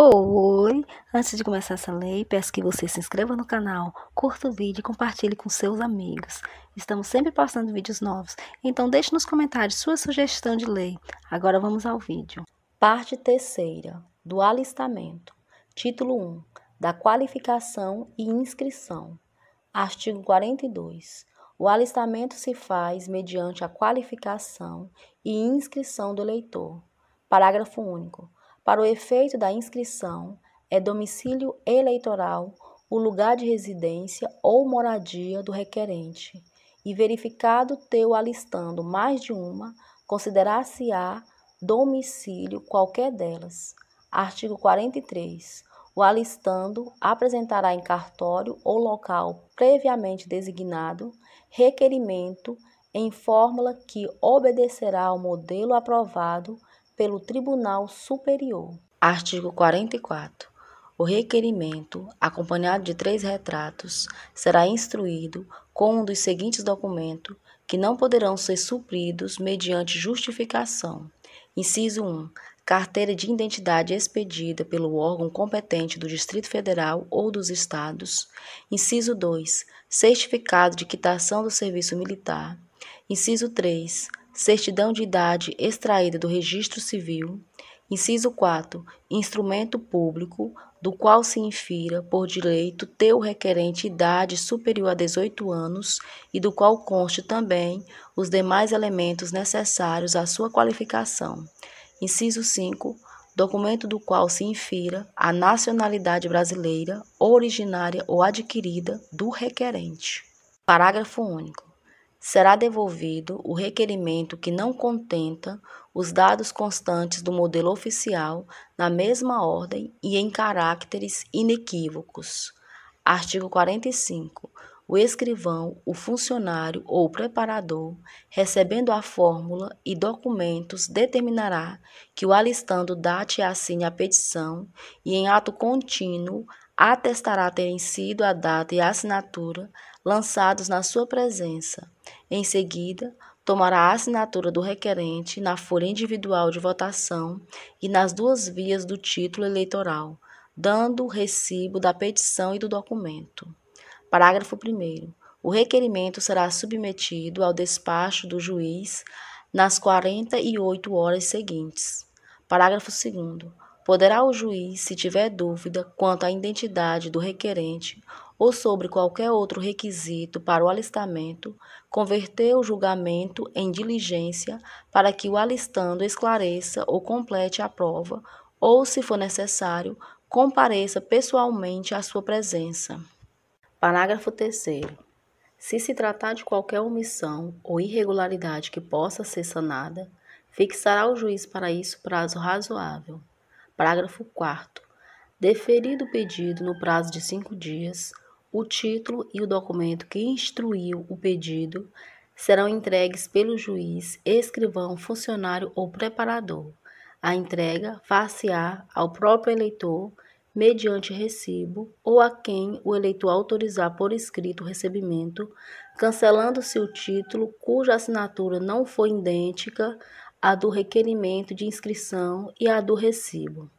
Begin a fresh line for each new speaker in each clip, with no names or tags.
Oi! Antes de começar essa lei, peço que você se inscreva no canal, curta o vídeo e compartilhe com seus amigos. Estamos sempre postando vídeos novos, então deixe nos comentários sua sugestão de lei. Agora vamos ao vídeo. Parte terceira do alistamento. Título 1. Da qualificação e inscrição. Artigo 42. O alistamento se faz mediante a qualificação e inscrição do eleitor. Parágrafo único. Para o efeito da inscrição, é domicílio eleitoral o lugar de residência ou moradia do requerente, e verificado teu alistando mais de uma, considerar-se-á domicílio qualquer delas. Artigo 43. O alistando apresentará em cartório ou local previamente designado requerimento em fórmula que obedecerá ao modelo aprovado pelo Tribunal Superior. Artigo 44. O requerimento, acompanhado de três retratos, será instruído com um dos seguintes documentos, que não poderão ser supridos mediante justificação. Inciso 1. Carteira de identidade expedida pelo órgão competente do Distrito Federal ou dos Estados. Inciso 2. Certificado de quitação do serviço militar. Inciso 3 certidão de idade extraída do registro civil. Inciso 4. Instrumento público do qual se infira por direito ter o requerente idade superior a 18 anos e do qual conste também os demais elementos necessários à sua qualificação. Inciso 5. Documento do qual se infira a nacionalidade brasileira, originária ou adquirida, do requerente. Parágrafo único será devolvido o requerimento que não contenta os dados constantes do modelo oficial na mesma ordem e em caracteres inequívocos. Artigo 45. O escrivão, o funcionário ou o preparador, recebendo a fórmula e documentos, determinará que o alistando date e assine a petição e, em ato contínuo, atestará terem sido a data e a assinatura lançados na sua presença. Em seguida, tomará a assinatura do requerente na folha individual de votação e nas duas vias do título eleitoral, dando o recibo da petição e do documento. Parágrafo 1. O requerimento será submetido ao despacho do juiz nas 48 horas seguintes. Parágrafo 2. Poderá o juiz, se tiver dúvida quanto à identidade do requerente ou sobre qualquer outro requisito para o alistamento, converter o julgamento em diligência para que o alistando esclareça ou complete a prova, ou, se for necessário, compareça pessoalmente à sua presença. Parágrafo 3. Se se tratar de qualquer omissão ou irregularidade que possa ser sanada, fixará o juiz para isso prazo razoável. Parágrafo 4. Deferido o pedido no prazo de cinco dias, o título e o documento que instruiu o pedido serão entregues pelo juiz, escrivão, funcionário ou preparador. A entrega far-se-á ao próprio eleitor mediante recibo ou a quem o eleitor autorizar por escrito o recebimento, cancelando-se o título cuja assinatura não foi idêntica à do requerimento de inscrição e à do recibo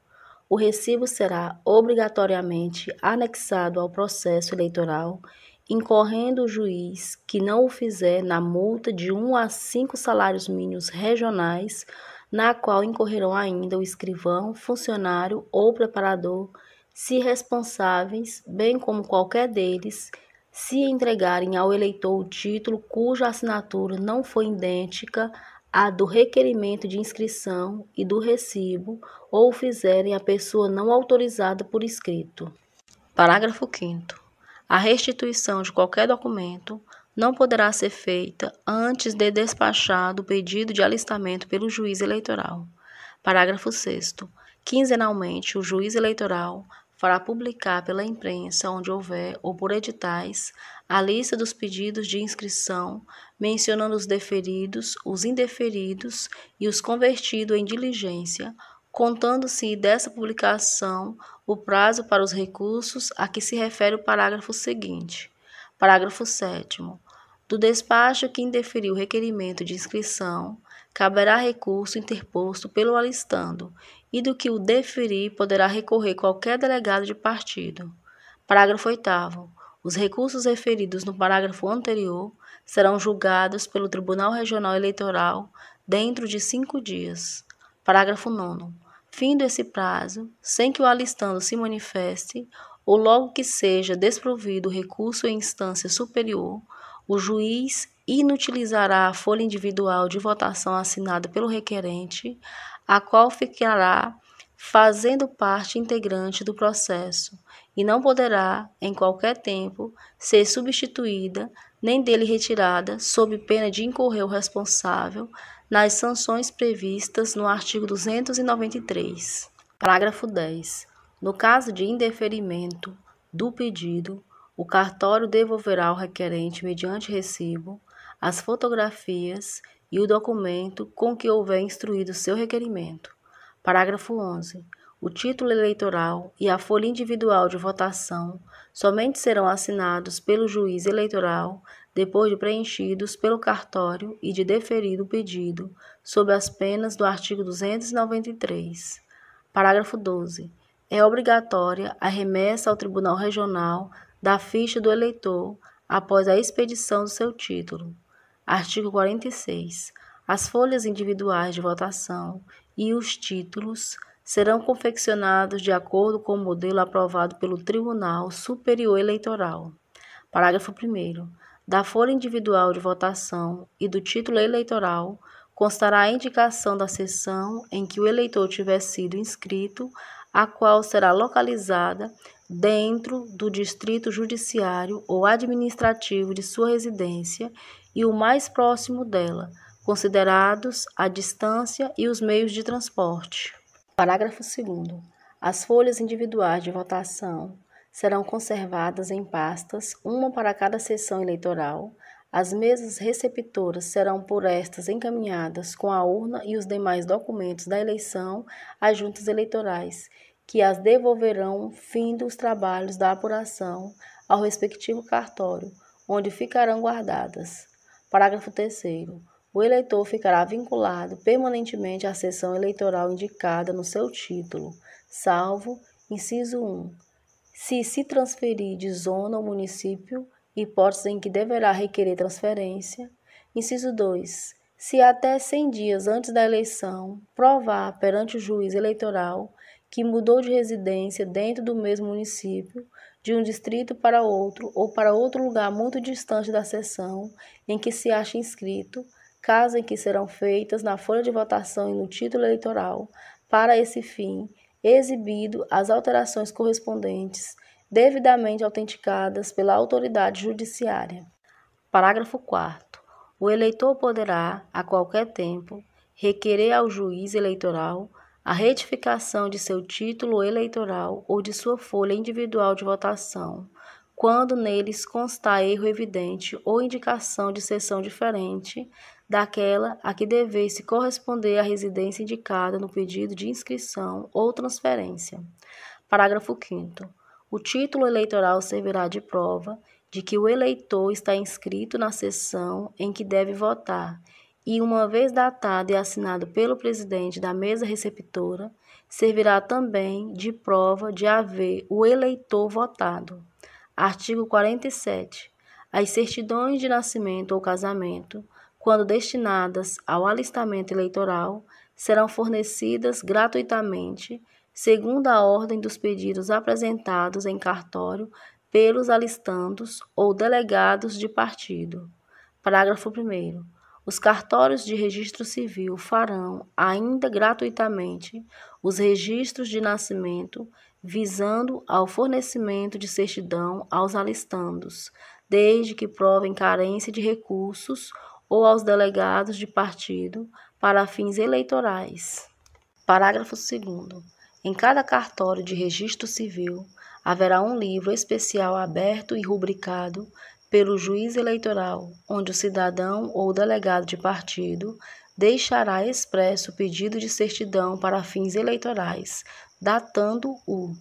o recibo será obrigatoriamente anexado ao processo eleitoral, incorrendo o juiz que não o fizer na multa de um a cinco salários mínimos regionais, na qual incorrerão ainda o escrivão, funcionário ou preparador, se responsáveis, bem como qualquer deles, se entregarem ao eleitor o título cuja assinatura não foi idêntica a do requerimento de inscrição e do recibo ou o fizerem a pessoa não autorizada por escrito. Parágrafo 5 A restituição de qualquer documento não poderá ser feita antes de despachado o pedido de alistamento pelo juiz eleitoral. Parágrafo 6 Quinzenalmente, o juiz eleitoral fará publicar pela imprensa, onde houver, ou por editais, a lista dos pedidos de inscrição, mencionando os deferidos, os indeferidos e os convertidos em diligência, contando-se dessa publicação o prazo para os recursos a que se refere o parágrafo seguinte. Parágrafo 7. Do despacho que indeferiu o requerimento de inscrição, caberá recurso interposto pelo alistando, e do que o deferir poderá recorrer qualquer delegado de partido. Parágrafo 8. Os recursos referidos no parágrafo anterior serão julgados pelo Tribunal Regional Eleitoral dentro de cinco dias. Parágrafo 9. Findo esse prazo, sem que o alistando se manifeste, ou logo que seja desprovido o recurso em instância superior, o juiz inutilizará a folha individual de votação assinada pelo requerente, a qual ficará fazendo parte integrante do processo e não poderá, em qualquer tempo, ser substituída nem dele retirada, sob pena de incorrer o responsável nas sanções previstas no artigo 293. Parágrafo 10. No caso de indeferimento do pedido, o cartório devolverá ao requerente, mediante recibo, as fotografias e o documento com que houver instruído seu requerimento. Parágrafo 11. O título eleitoral e a folha individual de votação somente serão assinados pelo juiz eleitoral depois de preenchidos pelo cartório e de deferido o pedido, sob as penas do artigo 293. Parágrafo 12. É obrigatória a remessa ao Tribunal Regional da ficha do eleitor após a expedição do seu título. Artigo 46. As folhas individuais de votação e os títulos serão confeccionados de acordo com o modelo aprovado pelo Tribunal Superior Eleitoral. Parágrafo 1. Da folha individual de votação e do título eleitoral constará a indicação da sessão em que o eleitor tiver sido inscrito, a qual será localizada dentro do distrito judiciário ou administrativo de sua residência e o mais próximo dela, considerados a distância e os meios de transporte. Parágrafo 2. As folhas individuais de votação serão conservadas em pastas, uma para cada sessão eleitoral. As mesas receptoras serão por estas encaminhadas com a urna e os demais documentos da eleição às juntas eleitorais, que as devolverão fim dos trabalhos da apuração ao respectivo cartório, onde ficarão guardadas. Parágrafo 3 O eleitor ficará vinculado permanentemente à seção eleitoral indicada no seu título, salvo inciso 1. Se se transferir de zona ou município, hipótese em que deverá requerer transferência. Inciso 2. Se até 100 dias antes da eleição provar perante o juiz eleitoral que mudou de residência dentro do mesmo município, de um distrito para outro ou para outro lugar muito distante da seção em que se acha inscrito, caso em que serão feitas na folha de votação e no título eleitoral, para esse fim, exibido as alterações correspondentes, devidamente autenticadas pela autoridade judiciária. Parágrafo 4 O eleitor poderá, a qualquer tempo, requerer ao juiz eleitoral a retificação de seu título eleitoral ou de sua folha individual de votação, quando neles constar erro evidente ou indicação de seção diferente daquela a que devesse corresponder a residência indicada no pedido de inscrição ou transferência. Parágrafo 5. O título eleitoral servirá de prova de que o eleitor está inscrito na seção em que deve votar e, uma vez datado e assinado pelo presidente da mesa receptora, servirá também de prova de haver o eleitor votado. Artigo 47. As certidões de nascimento ou casamento, quando destinadas ao alistamento eleitoral, serão fornecidas gratuitamente, segundo a ordem dos pedidos apresentados em cartório pelos alistandos ou delegados de partido. Parágrafo 1. Os cartórios de registro civil farão, ainda gratuitamente, os registros de nascimento, visando ao fornecimento de certidão aos alistandos, desde que provem carência de recursos ou aos delegados de partido para fins eleitorais. Parágrafo 2. Em cada cartório de registro civil haverá um livro especial aberto e rubricado pelo juiz eleitoral, onde o cidadão ou delegado de partido deixará expresso o pedido de certidão para fins eleitorais, datando-o.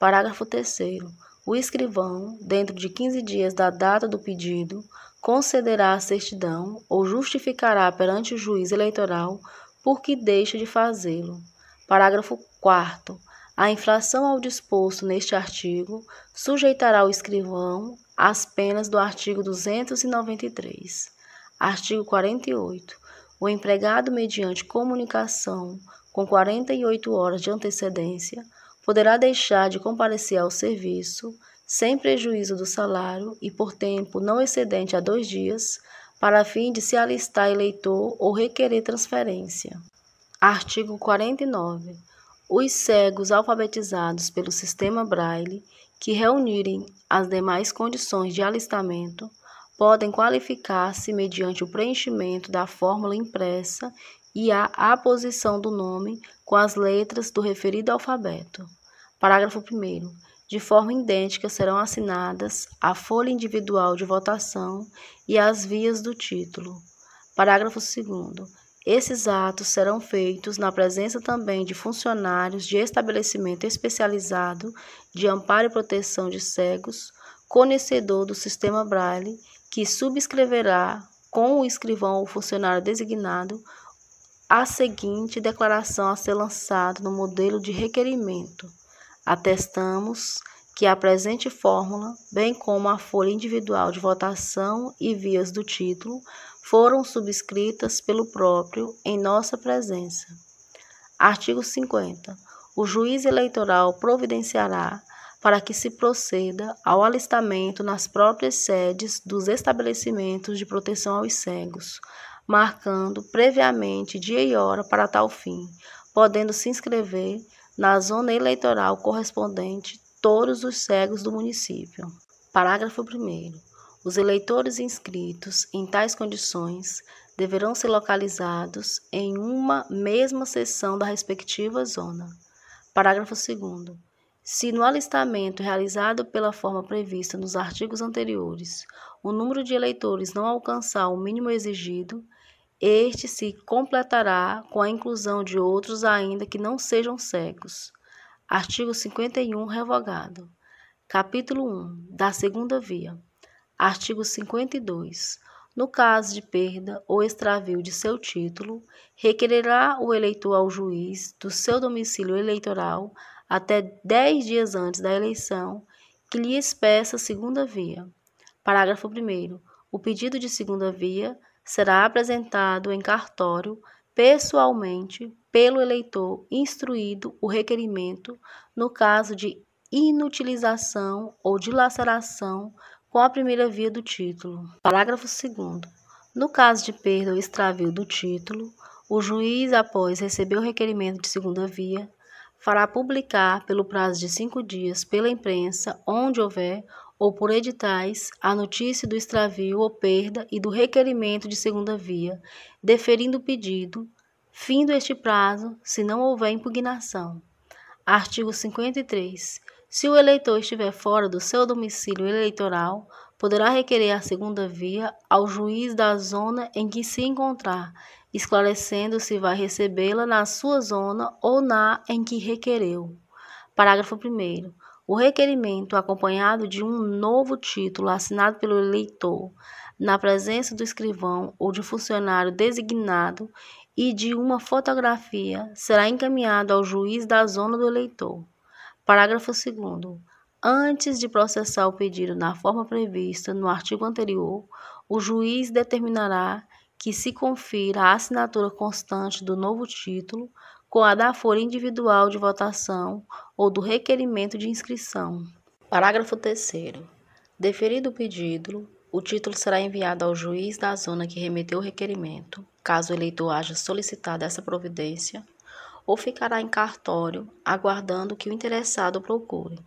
Parágrafo 3. O escrivão, dentro de 15 dias da data do pedido, concederá a certidão ou justificará perante o juiz eleitoral por que deixa de fazê-lo. Parágrafo 4. A inflação ao disposto neste artigo sujeitará o escrivão às penas do artigo 293. Artigo 48. O empregado, mediante comunicação com 48 horas de antecedência, poderá deixar de comparecer ao serviço, sem prejuízo do salário e por tempo não excedente a dois dias, para fim de se alistar eleitor ou requerer transferência. Artigo 49 os cegos alfabetizados pelo sistema Braille, que reunirem as demais condições de alistamento, podem qualificar-se mediante o preenchimento da fórmula impressa e a aposição do nome com as letras do referido alfabeto. Parágrafo 1. De forma idêntica serão assinadas a folha individual de votação e as vias do título. Parágrafo 2. Esses atos serão feitos na presença também de funcionários de estabelecimento especializado de amparo e proteção de cegos, conhecedor do sistema Braille, que subscreverá com o escrivão ou funcionário designado a seguinte declaração a ser lançada no modelo de requerimento. Atestamos que a presente fórmula, bem como a folha individual de votação e vias do título, foram subscritas pelo próprio em nossa presença. Artigo 50. O juiz eleitoral providenciará para que se proceda ao alistamento nas próprias sedes dos estabelecimentos de proteção aos cegos, marcando previamente dia e hora para tal fim, podendo se inscrever na zona eleitoral correspondente todos os cegos do município. Parágrafo 1. Os eleitores inscritos em tais condições deverão ser localizados em uma mesma seção da respectiva zona. Parágrafo 2. Se no alistamento realizado pela forma prevista nos artigos anteriores o número de eleitores não alcançar o mínimo exigido, este se completará com a inclusão de outros ainda que não sejam cegos. Artigo 51 revogado. Capítulo 1 da segunda via. Artigo 52. No caso de perda ou extravio de seu título, requererá o eleitor ao juiz do seu domicílio eleitoral até 10 dias antes da eleição que lhe expeça segunda via. Parágrafo 1. O pedido de segunda via será apresentado em cartório pessoalmente pelo eleitor instruído o requerimento no caso de inutilização ou dilaceração com a primeira via do título. Parágrafo 2. No caso de perda ou extravio do título, o juiz, após receber o requerimento de segunda via, fará publicar, pelo prazo de cinco dias, pela imprensa, onde houver, ou por editais, a notícia do extravio ou perda e do requerimento de segunda via, deferindo o pedido, do este prazo, se não houver impugnação. Artigo 53. Se o eleitor estiver fora do seu domicílio eleitoral, poderá requerer a segunda via ao juiz da zona em que se encontrar, esclarecendo se vai recebê-la na sua zona ou na em que requereu. Parágrafo 1. O requerimento, acompanhado de um novo título assinado pelo eleitor, na presença do escrivão ou de funcionário designado e de uma fotografia, será encaminhado ao juiz da zona do eleitor. Parágrafo 2. Antes de processar o pedido na forma prevista no artigo anterior, o juiz determinará que se confira a assinatura constante do novo título com a da folha individual de votação ou do requerimento de inscrição. Parágrafo 3. Deferido o pedido, o título será enviado ao juiz da zona que remeteu o requerimento, caso o eleitor haja solicitado essa providência, ou ficará em cartório, aguardando que o interessado procure.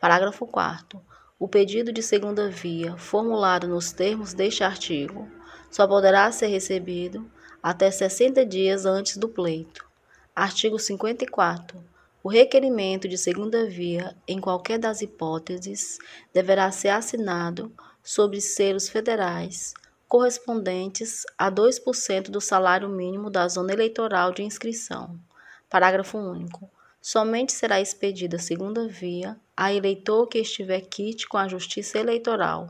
Parágrafo 4. O pedido de segunda via, formulado nos termos deste artigo, só poderá ser recebido até 60 dias antes do pleito. Artigo 54. O requerimento de segunda via, em qualquer das hipóteses, deverá ser assinado sobre selos federais, correspondentes a 2% do salário mínimo da zona eleitoral de inscrição. Parágrafo único. Somente será expedida segunda via a eleitor que estiver quite com a Justiça Eleitoral,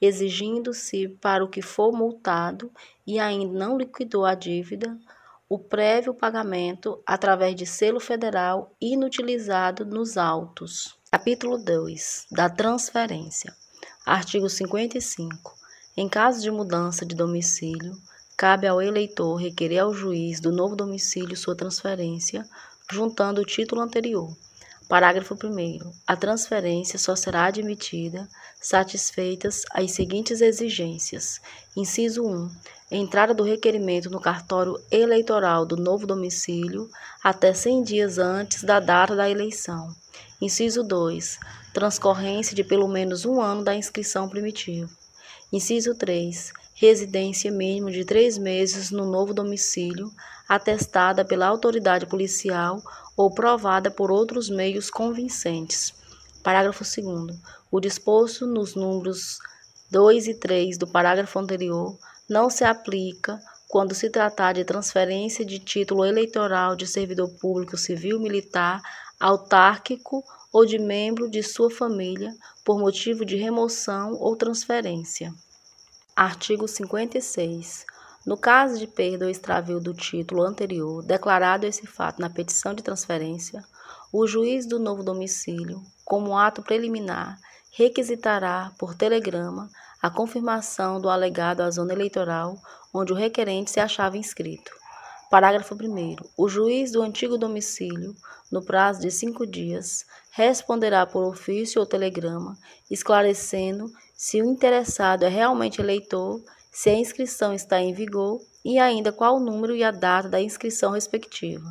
exigindo-se para o que for multado e ainda não liquidou a dívida o prévio pagamento através de selo federal inutilizado nos autos. Capítulo 2. Da transferência. Artigo 55. Em caso de mudança de domicílio, Cabe ao eleitor requerer ao juiz do novo domicílio sua transferência, juntando o título anterior. Parágrafo 1. A transferência só será admitida satisfeitas as seguintes exigências: inciso 1. Entrada do requerimento no cartório eleitoral do novo domicílio até 100 dias antes da data da eleição. Inciso 2. Transcorrência de pelo menos um ano da inscrição primitiva. Inciso 3 residência mínimo de três meses no novo domicílio, atestada pela autoridade policial ou provada por outros meios convincentes. Parágrafo 2. O disposto nos números 2 e 3 do parágrafo anterior não se aplica quando se tratar de transferência de título eleitoral de servidor público civil militar autárquico ou de membro de sua família por motivo de remoção ou transferência. Artigo 56. No caso de perda ou extravio do título anterior, declarado esse fato na petição de transferência, o juiz do novo domicílio, como ato preliminar, requisitará por telegrama a confirmação do alegado à zona eleitoral onde o requerente se achava inscrito. Parágrafo 1. O juiz do antigo domicílio, no prazo de cinco dias, responderá por ofício ou telegrama, esclarecendo se o interessado é realmente eleitor, se a inscrição está em vigor e ainda qual o número e a data da inscrição respectiva.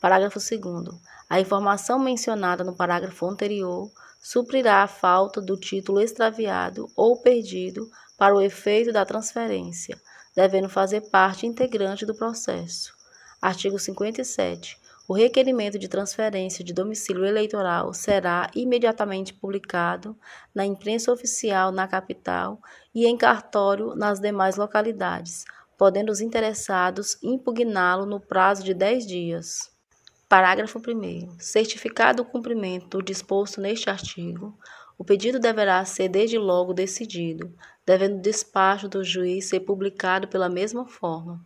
Parágrafo 2. A informação mencionada no parágrafo anterior suprirá a falta do título extraviado ou perdido para o efeito da transferência, devendo fazer parte integrante do processo. Artigo 57. O requerimento de transferência de domicílio eleitoral será imediatamente publicado na imprensa oficial na capital e em cartório nas demais localidades, podendo os interessados impugná-lo no prazo de 10 dias. Parágrafo 1. Certificado o cumprimento do disposto neste artigo, o pedido deverá ser desde logo decidido, devendo o despacho do juiz ser publicado pela mesma forma.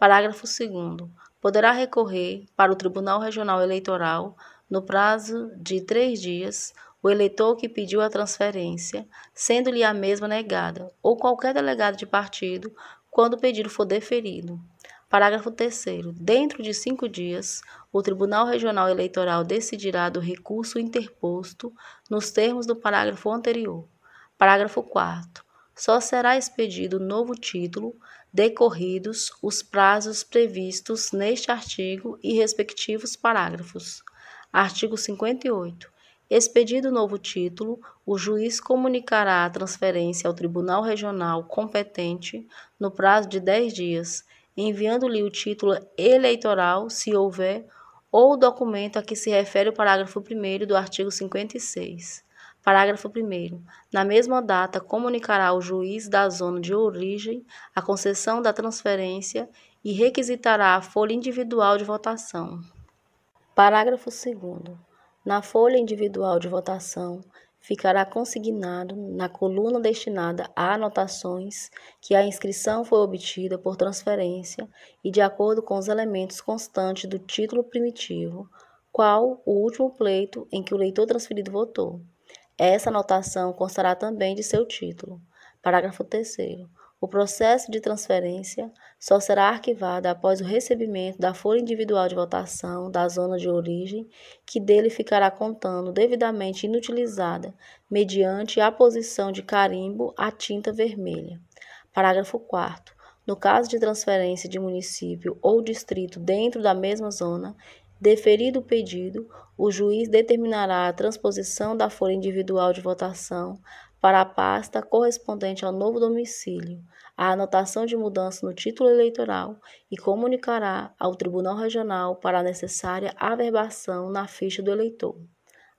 Parágrafo 2 poderá recorrer para o Tribunal Regional Eleitoral, no prazo de três dias, o eleitor que pediu a transferência, sendo-lhe a mesma negada, ou qualquer delegado de partido, quando o pedido for deferido. Parágrafo 3. Dentro de cinco dias, o Tribunal Regional Eleitoral decidirá do recurso interposto nos termos do parágrafo anterior. Parágrafo 4. Só será expedido novo título decorridos os prazos previstos neste artigo e respectivos parágrafos. Artigo 58. Expedido novo título, o juiz comunicará a transferência ao tribunal regional competente no prazo de 10 dias, enviando-lhe o título eleitoral, se houver, ou o documento a que se refere o parágrafo 1 do artigo 56. Parágrafo 1. Na mesma data, comunicará ao juiz da zona de origem a concessão da transferência e requisitará a folha individual de votação. Parágrafo 2. Na folha individual de votação, ficará consignado na coluna destinada a anotações que a inscrição foi obtida por transferência e de acordo com os elementos constantes do título primitivo, qual o último pleito em que o leitor transferido votou. Essa anotação constará também de seu título. Parágrafo 3. O processo de transferência só será arquivado após o recebimento da folha individual de votação da zona de origem, que dele ficará contando devidamente inutilizada, mediante a posição de carimbo à tinta vermelha. Parágrafo 4. No caso de transferência de município ou distrito dentro da mesma zona, Deferido o pedido, o juiz determinará a transposição da folha individual de votação para a pasta correspondente ao novo domicílio, a anotação de mudança no título eleitoral e comunicará ao Tribunal Regional para a necessária averbação na ficha do eleitor.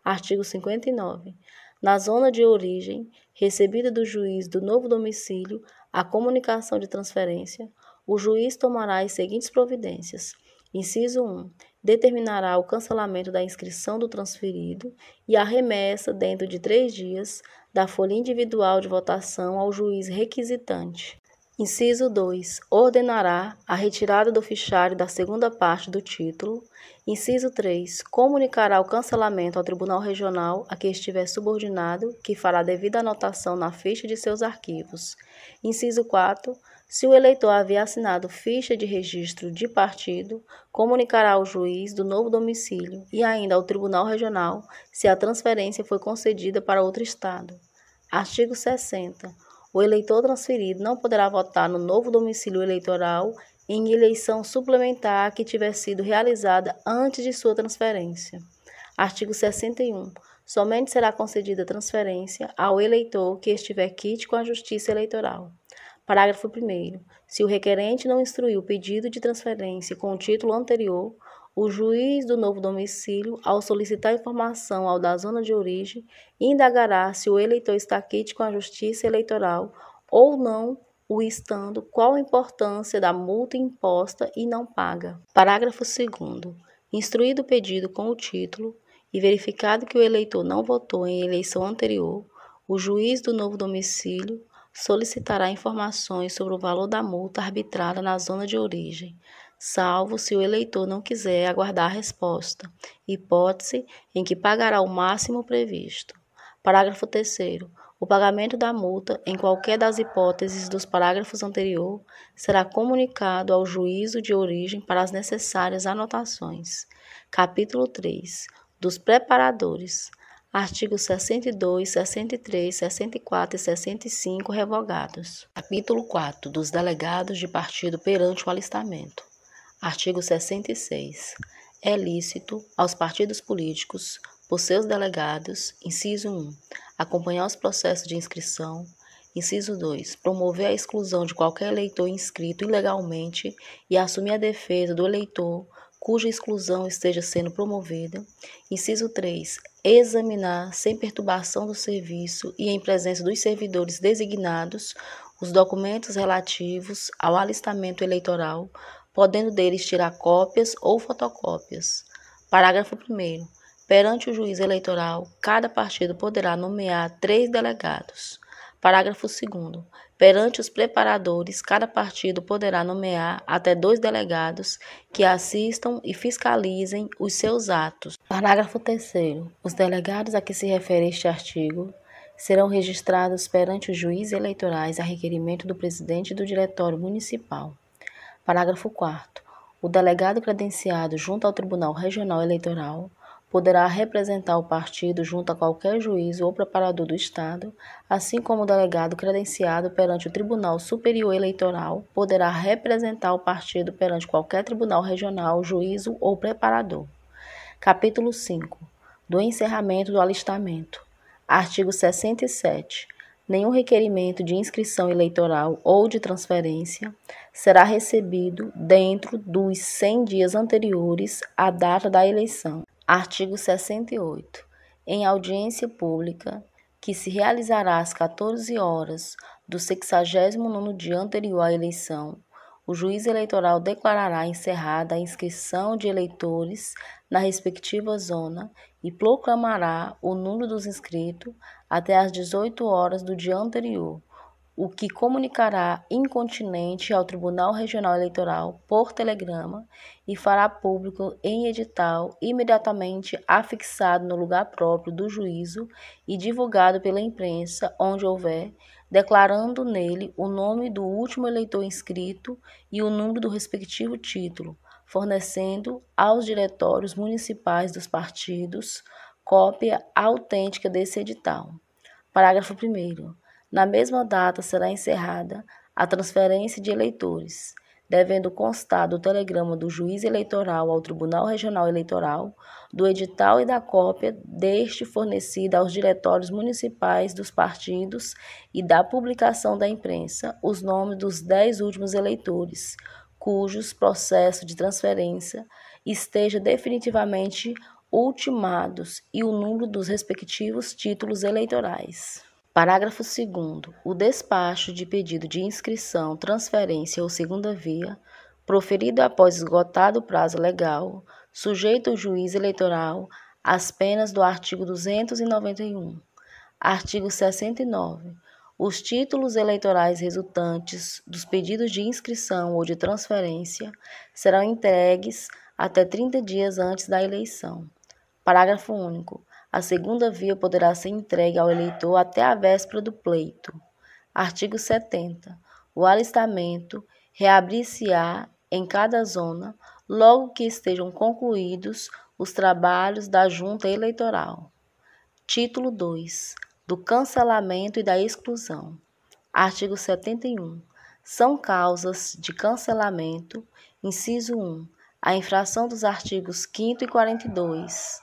Artigo 59. Na zona de origem, recebida do juiz do novo domicílio a comunicação de transferência, o juiz tomará as seguintes providências: Inciso 1 determinará o cancelamento da inscrição do transferido e a remessa, dentro de três dias, da folha individual de votação ao juiz requisitante. Inciso 2. Ordenará a retirada do fichário da segunda parte do título. Inciso 3. Comunicará o cancelamento ao Tribunal Regional a que estiver subordinado, que fará devida anotação na ficha de seus arquivos. Inciso 4 se o eleitor havia assinado ficha de registro de partido, comunicará ao juiz do novo domicílio e ainda ao Tribunal Regional se a transferência foi concedida para outro estado. Artigo 60. O eleitor transferido não poderá votar no novo domicílio eleitoral em eleição suplementar que tiver sido realizada antes de sua transferência. Artigo 61. Somente será concedida transferência ao eleitor que estiver quite com a Justiça Eleitoral. Parágrafo 1. Se o requerente não instruiu o pedido de transferência com o título anterior, o juiz do novo domicílio, ao solicitar informação ao da zona de origem, indagará se o eleitor está quite com a justiça eleitoral ou não o estando, qual a importância da multa imposta e não paga. Parágrafo 2. Instruído o pedido com o título e verificado que o eleitor não votou em eleição anterior, o juiz do novo domicílio, solicitará informações sobre o valor da multa arbitrada na zona de origem, salvo se o eleitor não quiser aguardar a resposta, hipótese em que pagará o máximo previsto. Parágrafo 3. O pagamento da multa, em qualquer das hipóteses dos parágrafos anterior, será comunicado ao juízo de origem para as necessárias anotações. Capítulo 3. Dos preparadores artigos 62, 63, 64 e 65 revogados. Capítulo 4 dos delegados de partido perante o alistamento. Artigo 66. É lícito aos partidos políticos, por seus delegados, inciso 1, acompanhar os processos de inscrição, Inciso 2. Promover a exclusão de qualquer eleitor inscrito ilegalmente e assumir a defesa do eleitor cuja exclusão esteja sendo promovida. Inciso 3 examinar, sem perturbação do serviço e em presença dos servidores designados, os documentos relativos ao alistamento eleitoral, podendo deles tirar cópias ou fotocópias. Parágrafo 1. Perante o juiz eleitoral, cada partido poderá nomear três delegados. Parágrafo 2. Perante os preparadores, cada partido poderá nomear até dois delegados que assistam e fiscalizem os seus atos. Parágrafo 3. Os delegados a que se refere este artigo serão registrados perante os juízes eleitorais a requerimento do presidente do diretório municipal. Parágrafo 4. O delegado credenciado junto ao Tribunal Regional Eleitoral poderá representar o partido junto a qualquer juiz ou preparador do Estado, assim como o delegado credenciado perante o Tribunal Superior Eleitoral poderá representar o partido perante qualquer tribunal regional, juízo ou preparador. Capítulo 5. Do encerramento do alistamento. Artigo 67. Nenhum requerimento de inscrição eleitoral ou de transferência será recebido dentro dos 100 dias anteriores à data da eleição. Artigo 68. Em audiência pública, que se realizará às 14 horas do 69º dia anterior à eleição, o juiz eleitoral declarará encerrada a inscrição de eleitores na respectiva zona e proclamará o número dos inscritos até às 18 horas do dia anterior o que comunicará incontinente ao Tribunal Regional Eleitoral por telegrama e fará público em edital imediatamente afixado no lugar próprio do juízo e divulgado pela imprensa onde houver, declarando nele o nome do último eleitor inscrito e o número do respectivo título, fornecendo aos diretórios municipais dos partidos cópia autêntica desse edital. Parágrafo 1 na mesma data será encerrada a transferência de eleitores, devendo constar do telegrama do juiz eleitoral ao Tribunal Regional Eleitoral, do edital e da cópia deste fornecida aos diretórios municipais dos partidos e da publicação da imprensa os nomes dos dez últimos eleitores, cujos processo de transferência esteja definitivamente ultimados e o número dos respectivos títulos eleitorais. Parágrafo 2. O despacho de pedido de inscrição, transferência ou segunda via, proferido após esgotado o prazo legal, sujeito o juiz eleitoral às penas do artigo 291. Artigo 69. Os títulos eleitorais resultantes dos pedidos de inscrição ou de transferência serão entregues até 30 dias antes da eleição. Parágrafo único. A segunda via poderá ser entregue ao eleitor até a véspera do pleito. Artigo 70. O alistamento reabrir-se-á em cada zona logo que estejam concluídos os trabalhos da junta eleitoral. Título 2. Do cancelamento e da exclusão. Artigo 71. São causas de cancelamento, inciso 1, a infração dos artigos 5 e 42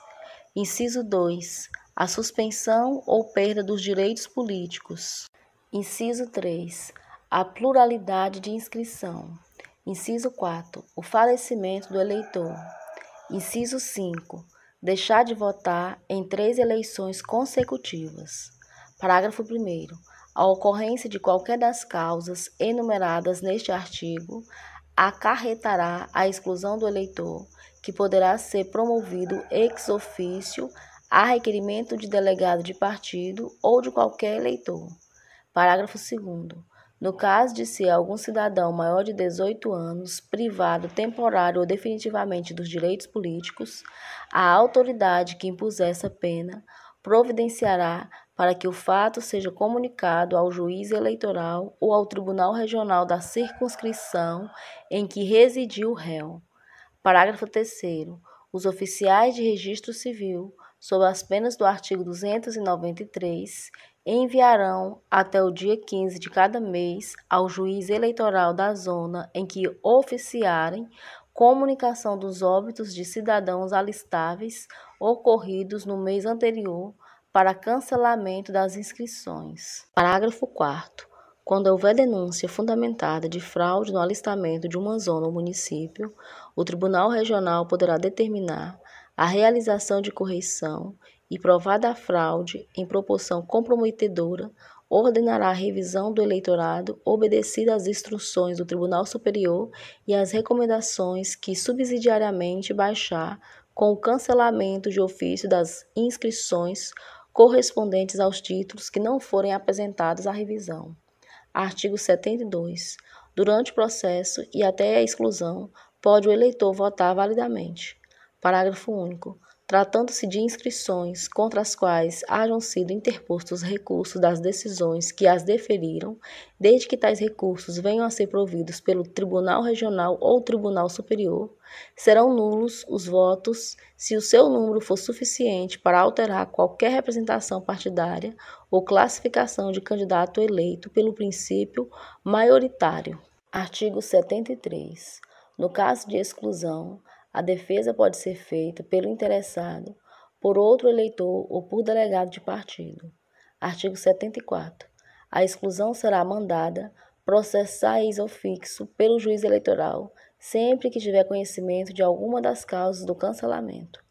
Inciso 2. A suspensão ou perda dos direitos políticos. Inciso 3. A pluralidade de inscrição. Inciso 4. O falecimento do eleitor. Inciso 5. Deixar de votar em três eleições consecutivas. Parágrafo 1. A ocorrência de qualquer das causas enumeradas neste artigo acarretará a exclusão do eleitor que poderá ser promovido ex ofício a requerimento de delegado de partido ou de qualquer eleitor. Parágrafo 2 no caso de ser algum cidadão maior de 18 anos privado temporário ou definitivamente dos direitos políticos, a autoridade que impuser essa pena providenciará para que o fato seja comunicado ao juiz eleitoral ou ao tribunal regional da circunscrição em que residiu o réu. Parágrafo 3 Os oficiais de registro civil, sob as penas do artigo 293, enviarão até o dia 15 de cada mês ao juiz eleitoral da zona em que oficiarem comunicação dos óbitos de cidadãos alistáveis ocorridos no mês anterior para cancelamento das inscrições. Parágrafo 4 Quando houver denúncia fundamentada de fraude no alistamento de uma zona ou município, o Tribunal Regional poderá determinar a realização de correição e, provada a fraude em proporção comprometedora, ordenará a revisão do eleitorado, obedecida às instruções do Tribunal Superior e às recomendações que subsidiariamente baixar com o cancelamento de ofício das inscrições correspondentes aos títulos que não forem apresentados à revisão. Artigo 72. Durante o processo e até a exclusão, pode o eleitor votar validamente. Parágrafo único. Tratando-se de inscrições contra as quais hajam sido interpostos recursos das decisões que as deferiram, desde que tais recursos venham a ser providos pelo Tribunal Regional ou Tribunal Superior, serão nulos os votos se o seu número for suficiente para alterar qualquer representação partidária ou classificação de candidato eleito pelo princípio maioritário. Artigo 73. No caso de exclusão, a defesa pode ser feita pelo interessado, por outro eleitor ou por delegado de partido. Artigo 74. A exclusão será mandada processar ex fixo, pelo juiz eleitoral sempre que tiver conhecimento de alguma das causas do cancelamento.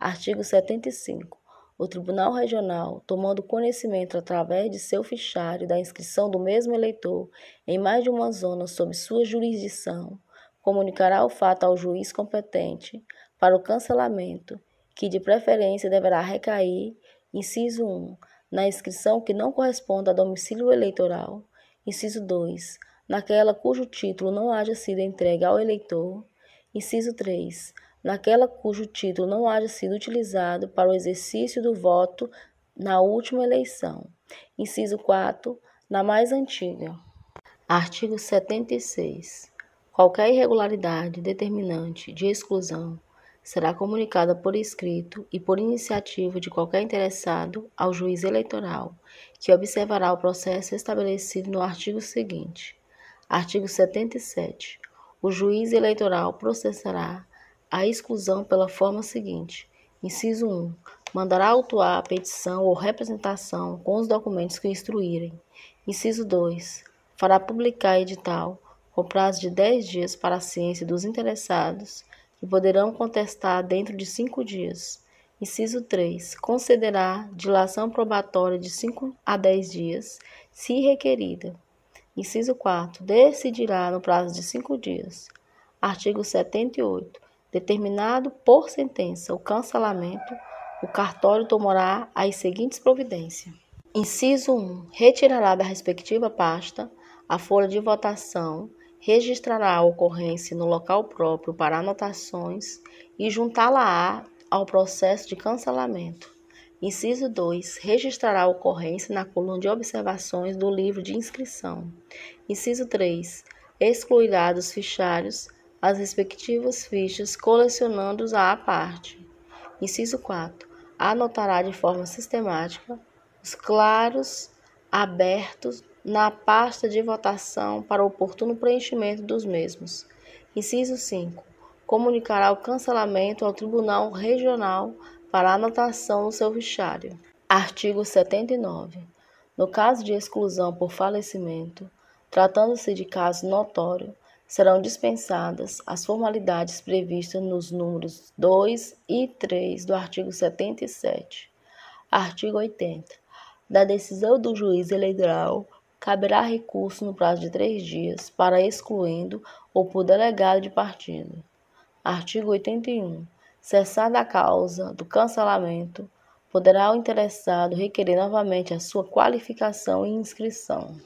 Artigo 75. O Tribunal Regional, tomando conhecimento através de seu fichário da inscrição do mesmo eleitor em mais de uma zona sob sua jurisdição, comunicará o fato ao juiz competente para o cancelamento, que de preferência deverá recair, inciso 1, na inscrição que não corresponda a domicílio eleitoral, inciso 2, naquela cujo título não haja sido entregue ao eleitor, inciso 3, naquela cujo título não haja sido utilizado para o exercício do voto na última eleição, inciso 4, na mais antiga. Artigo 76. Qualquer irregularidade determinante de exclusão será comunicada por escrito e por iniciativa de qualquer interessado ao juiz eleitoral, que observará o processo estabelecido no artigo seguinte. Artigo 77. O juiz eleitoral processará a exclusão pela forma seguinte: inciso 1. Mandará autuar a petição ou representação com os documentos que instruírem. Inciso 2. Fará publicar edital com prazo de 10 dias para a ciência dos interessados, que poderão contestar dentro de 5 dias. Inciso 3. concederá dilação probatória de 5 a 10 dias, se requerida. Inciso 4. Decidirá no prazo de 5 dias. Artigo 78. Determinado por sentença o cancelamento, o cartório tomará as seguintes providências. Inciso 1. Retirará da respectiva pasta a folha de votação registrará a ocorrência no local próprio para anotações e juntá-la ao processo de cancelamento. Inciso 2. Registrará a ocorrência na coluna de observações do livro de inscrição. Inciso 3. Excluirá dos fichários as respectivas fichas, colecionando os à parte. Inciso 4. Anotará de forma sistemática os claros abertos na pasta de votação para oportuno preenchimento dos mesmos. Inciso 5. Comunicará o cancelamento ao Tribunal Regional para anotação no seu fichário. Artigo 79. No caso de exclusão por falecimento, tratando-se de caso notório, serão dispensadas as formalidades previstas nos números 2 e 3 do artigo 77. Artigo 80. Da decisão do juiz eleitoral caberá recurso no prazo de três dias para excluindo ou por delegado de partido. Artigo 81. Cessada a causa do cancelamento, poderá o interessado requerer novamente a sua qualificação e inscrição.